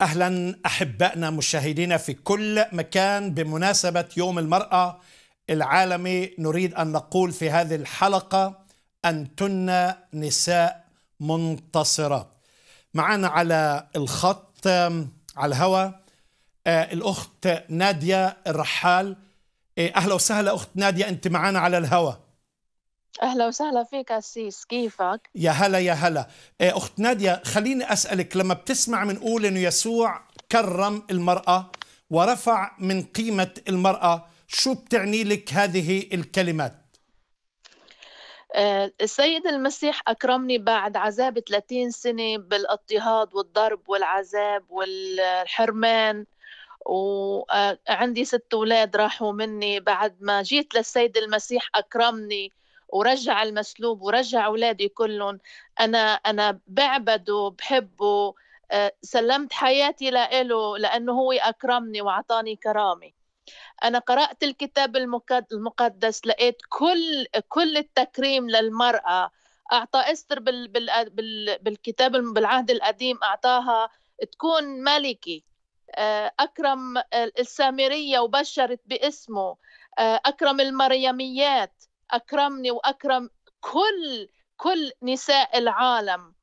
اهلا احبائنا مشاهدينا في كل مكان بمناسبه يوم المراه العالمي نريد ان نقول في هذه الحلقه انتن نساء منتصرات. معنا على الخط على الهواء آه، الاخت ناديه الرحال آه، اهلا وسهلا اخت ناديه انت معنا على الهواء. اهلا وسهلا فيك اسيس كيفك؟ يا هلا يا هلا، إيه، اخت ناديه خليني اسالك لما بتسمع بنقول انه يسوع كرم المراه ورفع من قيمه المراه، شو بتعني لك هذه الكلمات؟ آه، السيد المسيح أكرمني بعد عذاب 30 سنة بالاضطهاد والضرب والعذاب والحرمان وعندي ست أولاد راحوا مني بعد ما جيت للسيد المسيح أكرمني ورجع المسلوب ورجع أولادي كلهم أنا أنا بعبده بحبه آه، سلمت حياتي لإله لأنه هو أكرمني وأعطاني كرامة أنا قرأت الكتاب المقدس لقيت كل كل التكريم للمرأة أعطى إستر بال بال بالكتاب بالعهد القديم أعطاها تكون ملكة آه، أكرم آه، السامرية وبشرت باسمه أكرم المريميات أكرمني وأكرم كل كل نساء العالم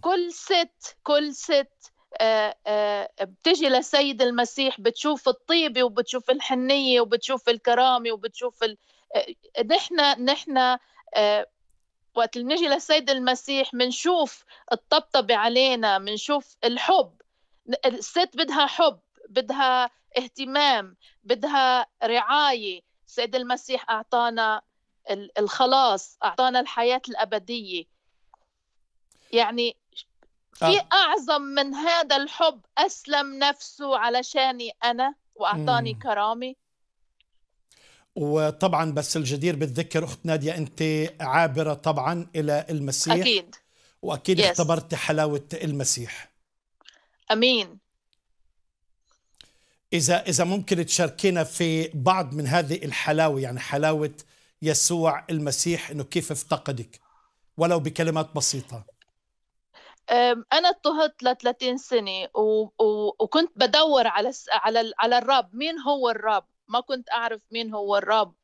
كل ست كل ست آه، آه، بتجي لسيد المسيح بتشوف الطيبة وبتشوف الحنية وبتشوف الكرامة وبتشوف ال... آه، نحن نحن وقت اللي نجي للسيد المسيح منشوف الطبطبة علينا منشوف الحب الست بدها حب بدها اهتمام بدها رعاية سيد المسيح أعطانا الخلاص أعطانا الحياة الأبدية يعني في آه. أعظم من هذا الحب أسلم نفسه علشاني أنا وأعطاني مم. كرامي وطبعا بس الجدير بالذكر أخت نادية أنت عابرة طبعا إلى المسيح أكيد وأكيد yes. اختبرت حلاوة المسيح أمين إذا إذا ممكن تشاركينا في بعض من هذه الحلاوة يعني حلاوة يسوع المسيح إنه كيف افتقدك ولو بكلمات بسيطة أنا اضطهدت ل 30 سنة و... و... وكنت بدور على على على الرب مين هو الرب ما كنت أعرف مين هو الرب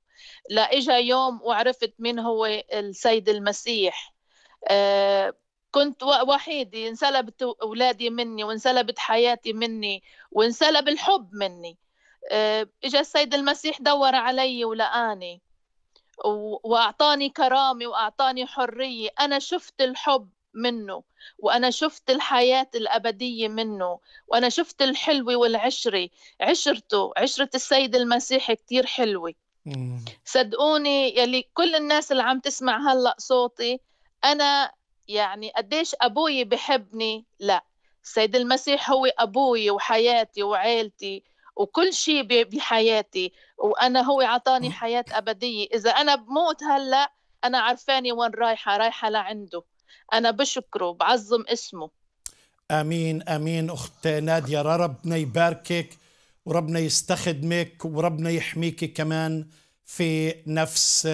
لإجا يوم وعرفت مين هو السيد المسيح أه، كنت وحيدة انسلبت أولادي مني وانسلبت حياتي مني وانسلب الحب مني آه، إجا السيد المسيح دور علي ولقاني وأعطاني كرامة وأعطاني حرية أنا شفت الحب منه وأنا شفت الحياة الأبدية منه وأنا شفت الحلوة والعشرة عشرته عشرة السيد المسيح كتير حلوة صدقوني يلي كل الناس اللي عم تسمع هلأ صوتي أنا يعني قديش أبوي بحبني لا السيد المسيح هو أبوي وحياتي وعيلتي وكل شيء بحياتي وأنا هو عطاني حياة أبدية إذا أنا بموت هلأ أنا عرفاني وين رايحة رايحة لعنده أنا بشكره بعظم اسمه آمين آمين أخت نادية ربنا يباركك وربنا يستخدمك وربنا يحميك كمان في نفس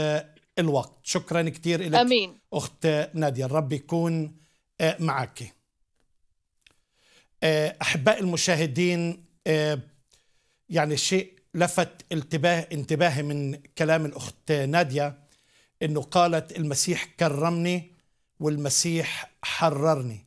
الوقت شكرا كثير لك أمين. أخت نادية الرب يكون آه، معك آه، أحباء المشاهدين آه، يعني شيء لفت انتباه انتباهي من كلام الأخت نادية أنه قالت المسيح كرمني والمسيح حررني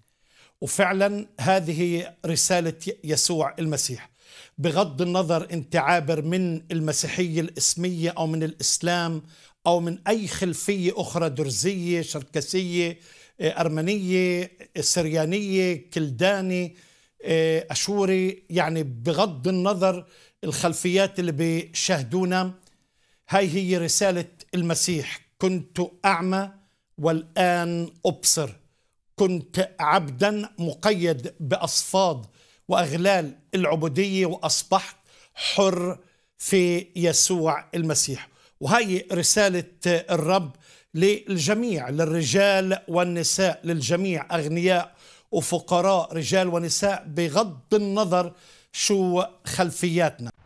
وفعلا هذه رسالة يسوع المسيح بغض النظر أنت عابر من المسيحية الإسمية أو من الإسلام أو من أي خلفية أخرى درزية شركسية آه، أرمنية آه، سريانية كلداني آه، أشوري يعني بغض النظر الخلفيات اللي بيشاهدونا هاي هي رسالة المسيح كنت أعمى والآن أبصر كنت عبدا مقيد بأصفاد وأغلال العبودية وأصبحت حر في يسوع المسيح وهي رسالة الرب للجميع للرجال والنساء للجميع أغنياء وفقراء رجال ونساء بغض النظر شو خلفياتنا